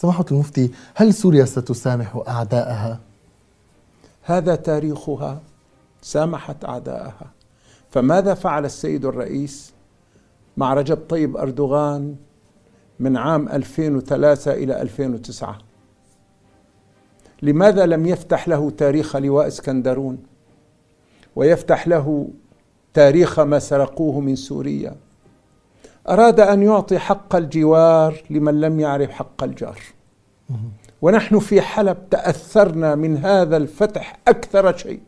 سماحة المفتي هل سوريا ستسامح أعداءها؟ هذا تاريخها سامحت أعداءها فماذا فعل السيد الرئيس مع رجب طيب أردوغان من عام 2003 إلى 2009 لماذا لم يفتح له تاريخ لواء اسكندرون ويفتح له تاريخ ما سرقوه من سوريا أراد أن يعطي حق الجوار لمن لم يعرف حق الجار ونحن في حلب تأثرنا من هذا الفتح أكثر شيء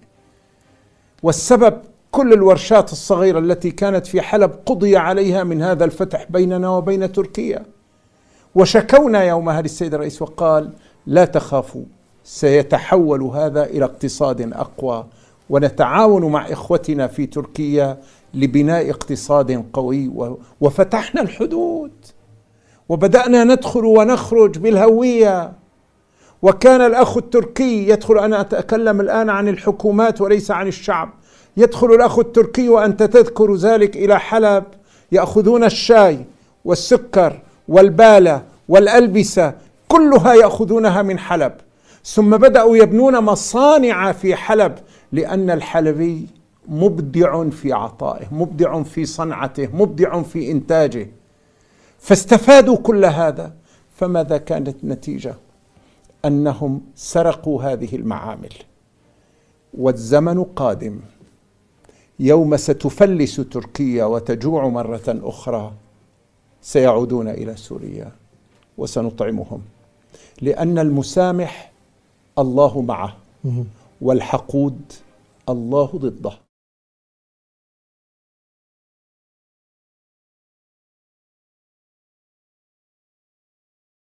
والسبب كل الورشات الصغيرة التي كانت في حلب قضي عليها من هذا الفتح بيننا وبين تركيا وشكونا يومها للسيد الرئيس وقال لا تخافوا سيتحول هذا إلى اقتصاد أقوى ونتعاون مع إخوتنا في تركيا لبناء اقتصاد قوي وفتحنا الحدود وبدانا ندخل ونخرج بالهويه وكان الاخ التركي يدخل انا اتكلم الان عن الحكومات وليس عن الشعب يدخل الاخ التركي وانت تذكر ذلك الى حلب ياخذون الشاي والسكر والباله والالبسه كلها ياخذونها من حلب ثم بداوا يبنون مصانع في حلب لان الحلبي مبدع في عطائه مبدع في صنعته مبدع في انتاجه فاستفادوا كل هذا فماذا كانت النتيجه انهم سرقوا هذه المعامل والزمن قادم يوم ستفلس تركيا وتجوع مره اخرى سيعودون الى سوريا وسنطعمهم لان المسامح الله معه والحقود الله ضده